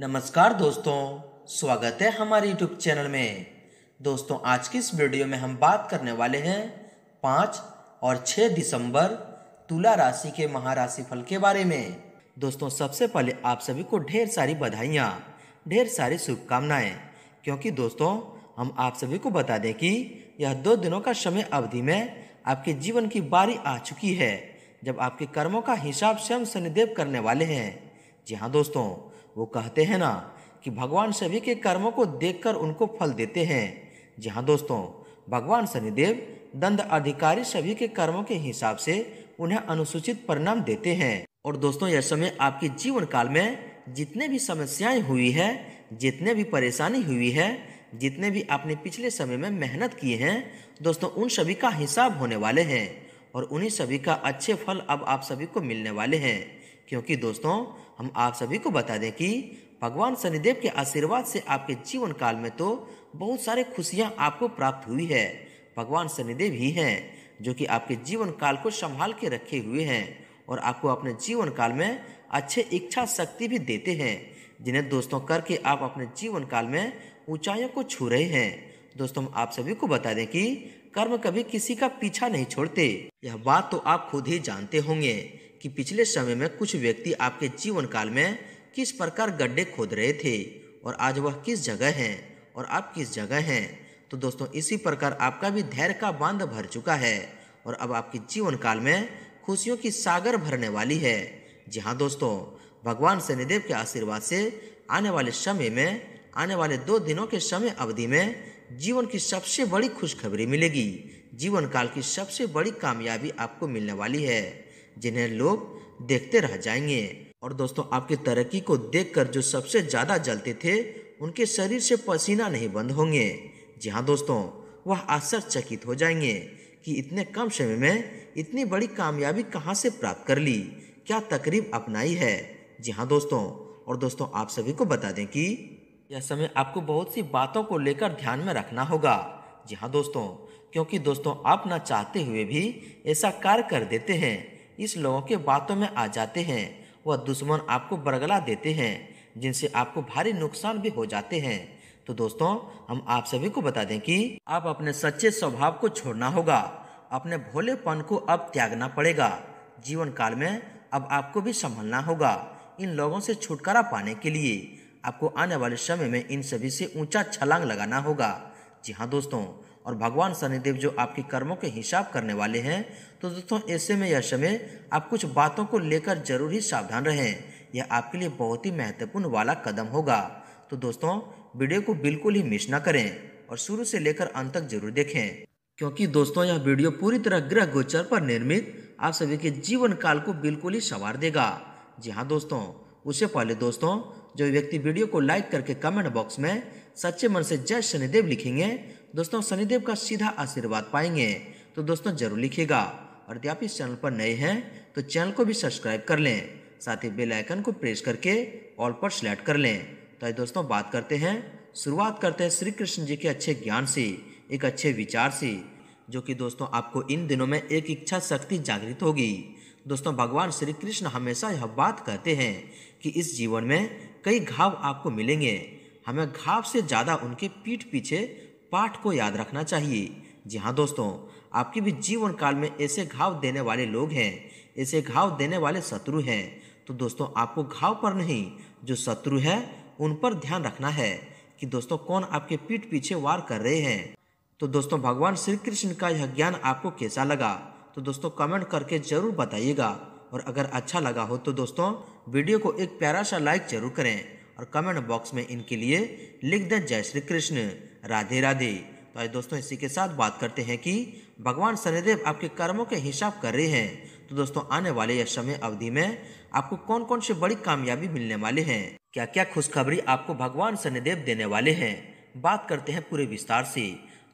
नमस्कार दोस्तों स्वागत है हमारे यूट्यूब चैनल में दोस्तों आज की इस वीडियो में हम बात करने वाले हैं पाँच और छः दिसंबर तुला राशि के महाराशि फल के बारे में दोस्तों सबसे पहले आप सभी को ढेर सारी बधाइयाँ ढेर सारी शुभकामनाएँ क्योंकि दोस्तों हम आप सभी को बता दें कि यह दो दिनों का समय अवधि में आपके जीवन की बारी आ चुकी है जब आपके कर्मों का हिसाब स्वयं शनिदेव करने वाले हैं जी हाँ दोस्तों वो कहते हैं ना कि भगवान सभी के कर्मों को देखकर उनको फल देते हैं जी हाँ दोस्तों भगवान शनिदेव दंड अधिकारी सभी के कर्मों के हिसाब से उन्हें अनुसूचित परिणाम देते हैं और दोस्तों यह समय आपके जीवन काल में जितने भी समस्याएं हुई है जितने भी परेशानी हुई है जितने भी आपने पिछले समय में मेहनत की है दोस्तों उन सभी का हिसाब होने वाले हैं और उन्हीं सभी का अच्छे फल अब आप सभी को मिलने वाले हैं क्योंकि दोस्तों हम आप सभी को बता दें कि भगवान शनिदेव के आशीर्वाद से आपके जीवन काल में तो बहुत सारे खुशियाँ आपको प्राप्त हुई है भगवान शनिदेव ही हैं जो कि आपके जीवन काल को संभाल के रखे हुए हैं और आपको अपने जीवन काल में अच्छे इच्छा शक्ति भी देते हैं जिन्हें दोस्तों करके आप अपने जीवन काल में ऊंचाइयों को छू रहे हैं दोस्तों आप सभी को बता दें कि कर्म कभी किसी का पीछा नहीं छोड़ते यह बात तो आप खुद ही जानते होंगे कि पिछले समय में कुछ व्यक्ति आपके जीवन काल में किस प्रकार गड्ढे खोद रहे थे और आज वह किस जगह हैं और आप किस जगह हैं तो दोस्तों इसी प्रकार आपका भी धैर्य का बांध भर चुका है और अब आपके जीवन काल में खुशियों की सागर भरने वाली है जी हाँ दोस्तों भगवान शनिदेव के आशीर्वाद से आने वाले समय में आने वाले दो दिनों के समय अवधि में जीवन की सबसे बड़ी खुशखबरी मिलेगी जीवन काल की सबसे बड़ी कामयाबी आपको मिलने वाली है जिन्हें लोग देखते रह जाएंगे और दोस्तों आपकी तरक्की को देखकर जो सबसे ज़्यादा जलते थे उनके शरीर से पसीना नहीं बंद होंगे जी हाँ दोस्तों वह आश्चर्यचकित हो जाएंगे कि इतने कम समय में इतनी बड़ी कामयाबी कहाँ से प्राप्त कर ली क्या तकरीब अपनाई है जी हाँ दोस्तों और दोस्तों आप सभी को बता दें कि यह समय आपको बहुत सी बातों को लेकर ध्यान में रखना होगा जी हाँ दोस्तों क्योंकि दोस्तों आप ना चाहते हुए भी ऐसा कार्य कर देते हैं इस लोगों के बातों में आ जाते हैं वह दुश्मन आपको बरगला देते हैं जिनसे आपको भारी नुकसान भी हो जाते हैं तो दोस्तों हम आप सभी को बता दें कि आप अपने सच्चे स्वभाव को छोड़ना होगा अपने भोलेपन को अब त्यागना पड़ेगा जीवन काल में अब आपको भी संभलना होगा इन लोगों से छुटकारा पाने के लिए आपको आने वाले समय में इन सभी से ऊंचा छलांग लगाना होगा जी हाँ दोस्तों और भगवान शनिदेव जो आपके कर्मों के हिसाब करने वाले हैं तो दोस्तों ऐसे में यह समय आप कुछ बातों को लेकर जरूर ही सावधान रहें यह आपके लिए बहुत ही महत्वपूर्ण वाला कदम होगा तो दोस्तों वीडियो को बिल्कुल ही मिस ना करें और शुरू से लेकर अंत तक जरूर देखें क्योंकि दोस्तों यह वीडियो पूरी तरह ग्रह गोचर पर निर्मित आप सभी के जीवन काल को बिल्कुल ही संवार देगा जी हाँ दोस्तों उससे पहले दोस्तों जो व्यक्ति वीडियो को लाइक करके कमेंट बॉक्स में सच्चे मन से जय शनिदेव लिखेंगे दोस्तों शनिदेव का सीधा आशीर्वाद पाएंगे तो दोस्तों जरूर लिखिएगा और यदि आप इस चैनल पर नए हैं तो चैनल को भी सब्सक्राइब कर लें साथ ही बेल आइकन को प्रेस करके ऑल पर सेलेक्ट कर लें तो दोस्तों बात करते हैं शुरुआत करते हैं श्री कृष्ण जी के अच्छे ज्ञान से एक अच्छे विचार से जो कि दोस्तों आपको इन दिनों में एक इच्छा शक्ति जागृत होगी दोस्तों भगवान श्री कृष्ण हमेशा यह बात कहते हैं कि इस जीवन में कई घाव आपको मिलेंगे हमें घाव से ज़्यादा उनके पीठ पीछे पाठ को याद रखना चाहिए जी हाँ दोस्तों आपके भी जीवन काल में ऐसे घाव देने वाले लोग हैं ऐसे घाव देने वाले शत्रु हैं तो दोस्तों आपको घाव पर नहीं जो शत्रु है उन पर ध्यान रखना है कि दोस्तों कौन आपके पीठ पीछे वार कर रहे हैं तो दोस्तों भगवान श्री कृष्ण का यह ज्ञान आपको कैसा लगा तो दोस्तों कमेंट करके जरूर बताइएगा और अगर अच्छा लगा हो तो दोस्तों वीडियो को एक प्यारा सा लाइक जरूर करें और कमेंट बॉक्स में इनके लिए लिख दें जय श्री कृष्ण राधे राधे तो आज दोस्तों इसी के साथ बात करते हैं कि भगवान शनिदेव आपके कर्मों के हिसाब कर रहे हैं तो दोस्तों आने वाले यह समय अवधि में आपको कौन कौन सी बड़ी कामयाबी मिलने वाले हैं क्या क्या खुशखबरी आपको भगवान शनिदेव देने वाले हैं बात करते हैं पूरे विस्तार से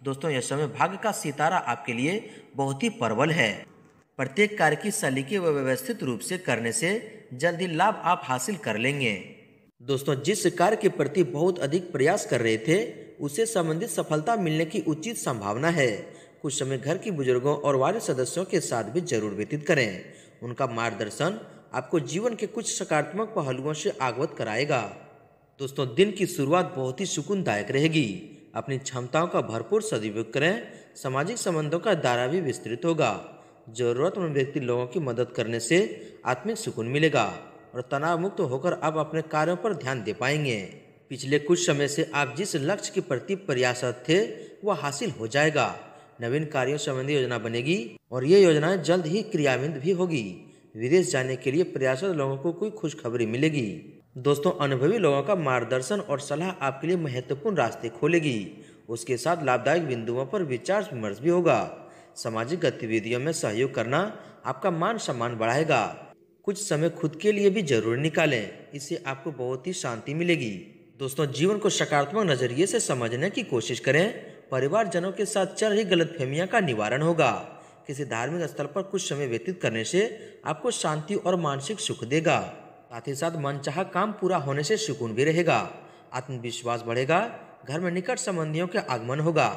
दोस्तों यह समय भाग्य का सितारा आपके लिए बहुत ही प्रबल है प्रत्येक कार्य की सलीके व व्यवस्थित रूप से करने से जल्द ही लाभ आप हासिल कर लेंगे दोस्तों जिस कार्य के प्रति बहुत अधिक प्रयास कर रहे थे उसे संबंधित सफलता मिलने की उचित संभावना है कुछ समय घर के बुजुर्गों और वार्य सदस्यों के साथ भी जरूर व्यतीत करें उनका मार्गदर्शन आपको जीवन के कुछ सकारात्मक पहलुओं से आगवत कराएगा दोस्तों दिन की शुरुआत बहुत ही सुकूनदायक रहेगी अपनी क्षमताओं का भरपूर सदुपयोग करें सामाजिक संबंधों का दायरा भी विस्तृत होगा जरूरतमंद व्यक्ति लोगों की मदद करने से आत्मिक सुकून मिलेगा और तनाव मुक्त होकर आप अपने कार्यों पर ध्यान दे पाएंगे पिछले कुछ समय से आप जिस लक्ष्य के प्रति प्रयासरत थे वह हासिल हो जाएगा नवीन कार्यों संबंधी योजना बनेगी और ये योजनाएं जल्द ही क्रियान्वित भी होगी विदेश जाने के लिए प्रयासरत लोगों को कोई खुशखबरी मिलेगी दोस्तों अनुभवी लोगों का मार्गदर्शन और सलाह आपके लिए महत्वपूर्ण रास्ते खोलेगी उसके साथ लाभदायक बिंदुओं पर विचार विमर्श भी होगा सामाजिक गतिविधियों में सहयोग करना आपका मान सम्मान बढ़ाएगा कुछ समय खुद के लिए भी जरूर निकालें इससे आपको बहुत ही शांति मिलेगी दोस्तों जीवन को सकारात्मक नजरिए से समझने की कोशिश करें जनों के साथ चल रही गलत फहमिया का निवारण होगा किसी धार्मिक स्थल पर कुछ समय व्यतीत करने से आपको शांति और मानसिक सुख देगा साथ ही साथ चाह काम पूरा होने से सुकून भी रहेगा आत्मविश्वास बढ़ेगा घर में निकट संबंधियों के आगमन होगा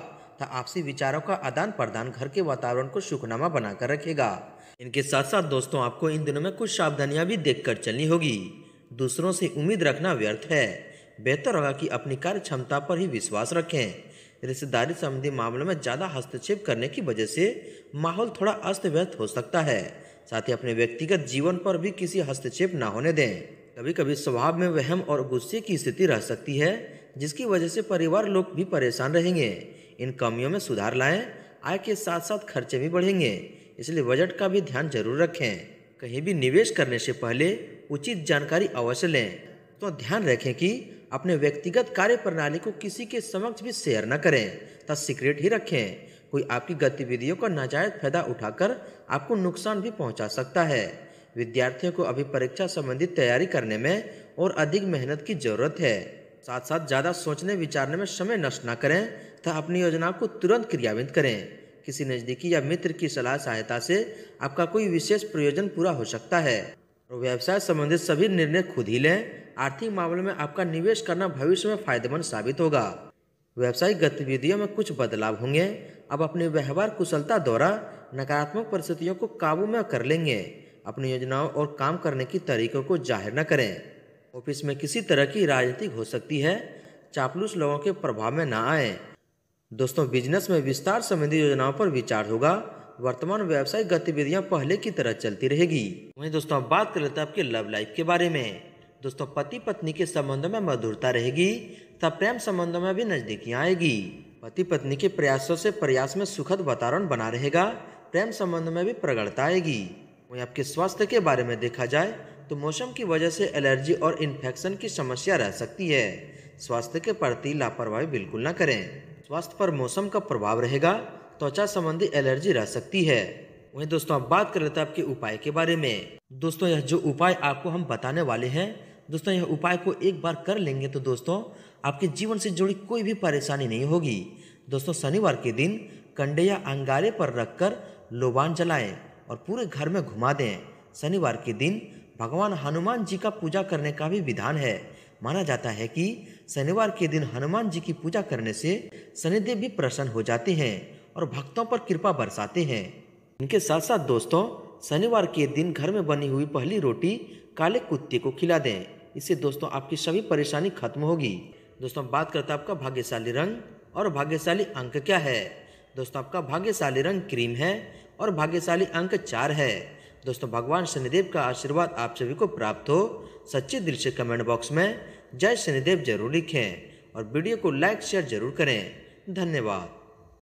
तथा आपसी विचारों का आदान प्रदान घर के वातावरण को सुखनामा बनाकर रखेगा इनके साथ साथ दोस्तों आपको इन दिनों में कुछ सावधानियां भी देखकर चलनी होगी दूसरों से उम्मीद रखना व्यर्थ है बेहतर होगा कि अपनी कार्य क्षमता पर ही विश्वास रखें रिश्तेदारी संबंधी मामलों में ज़्यादा हस्तक्षेप करने की वजह से माहौल थोड़ा अस्त व्यस्त हो सकता है साथ ही अपने व्यक्तिगत जीवन पर भी किसी हस्तक्षेप ना होने दें कभी कभी स्वभाव में वहम और गुस्से की स्थिति रह सकती है जिसकी वजह से परिवार लोग भी परेशान रहेंगे इन कमियों में सुधार लाएं आय के साथ साथ खर्चे भी बढ़ेंगे इसलिए बजट का भी ध्यान जरूर रखें कहीं भी निवेश करने से पहले उचित जानकारी अवश्य लें तो ध्यान रखें कि अपने व्यक्तिगत कार्य प्रणाली को किसी के समक्ष भी शेयर न करें तथा सीक्रेट ही रखें कोई आपकी गतिविधियों का नाजायज फायदा उठाकर आपको नुकसान भी पहुंचा सकता है विद्यार्थियों को अभी परीक्षा संबंधित तैयारी करने में और अधिक मेहनत की जरूरत है साथ साथ ज़्यादा सोचने विचारने में समय नष्ट न करें तथा अपनी योजना को तुरंत क्रियान्वित करें किसी नज़दीकी या मित्र की सलाह सहायता से आपका कोई विशेष प्रयोजन पूरा हो सकता है और व्यवसाय संबंधित सभी निर्णय खुद ही लें आर्थिक मामलों में आपका निवेश करना भविष्य में फायदेमंद साबित होगा व्यावसायिक गतिविधियों में कुछ बदलाव होंगे अब अपने व्यवहार कुशलता द्वारा नकारात्मक परिस्थितियों को काबू में कर लेंगे अपनी योजनाओं और काम करने की तरीकों को जाहिर न करें ऑफिस में किसी तरह की राजनीति हो सकती है चापलूस लोगों के प्रभाव में न आए दोस्तों बिजनेस में विस्तार संबंधी योजनाओं पर विचार होगा वर्तमान व्यावसायिक गतिविधियां पहले की तरह चलती रहेगी वहीं दोस्तों बात कर लेते हैं आपके लव लाइफ के बारे में दोस्तों पति पत्नी के संबंधों में मधुरता रहेगी तब प्रेम संबंधों में भी नज़दीकियाँ आएगी पति पत्नी के प्रयासों से प्रयास में सुखद वातावरण बना रहेगा प्रेम संबंध में भी प्रगढ़ता आएगी वहीं आपके स्वास्थ्य के बारे में देखा जाए तो मौसम की वजह से एलर्जी और इन्फेक्शन की समस्या रह सकती है स्वास्थ्य के प्रति लापरवाही बिल्कुल न करें स्वास्थ्य पर मौसम का प्रभाव रहेगा त्वचा संबंधी एलर्जी रह सकती है वहीं दोस्तों आप बात कर लेते हैं आपके उपाय के बारे में दोस्तों यह जो उपाय आपको हम बताने वाले हैं दोस्तों यह उपाय को एक बार कर लेंगे तो दोस्तों आपके जीवन से जुड़ी कोई भी परेशानी नहीं होगी दोस्तों शनिवार के दिन कंडे या अंगारे पर रखकर लोबान जलाएं और पूरे घर में घुमा दें शनिवार के दिन भगवान हनुमान जी का पूजा करने का भी विधान है माना जाता है कि शनिवार के दिन हनुमान जी की पूजा करने से शनिदेव भी प्रसन्न हो जाते हैं और भक्तों पर कृपा बरसाते हैं इनके साथ साथ दोस्तों शनिवार के दिन घर में बनी हुई पहली रोटी काले कुत्ते को खिला दें इससे दोस्तों आपकी सभी परेशानी खत्म होगी दोस्तों बात करते हैं आपका भाग्यशाली रंग और भाग्यशाली अंक क्या है दोस्तों आपका भाग्यशाली रंग क्रीम है और भाग्यशाली अंक चार है दोस्तों भगवान शनिदेव का आशीर्वाद आप सभी को प्राप्त हो सच्चे दिल से कमेंट बॉक्स में जय शनिदेव जरूर लिखें और वीडियो को लाइक शेयर जरूर करें धन्यवाद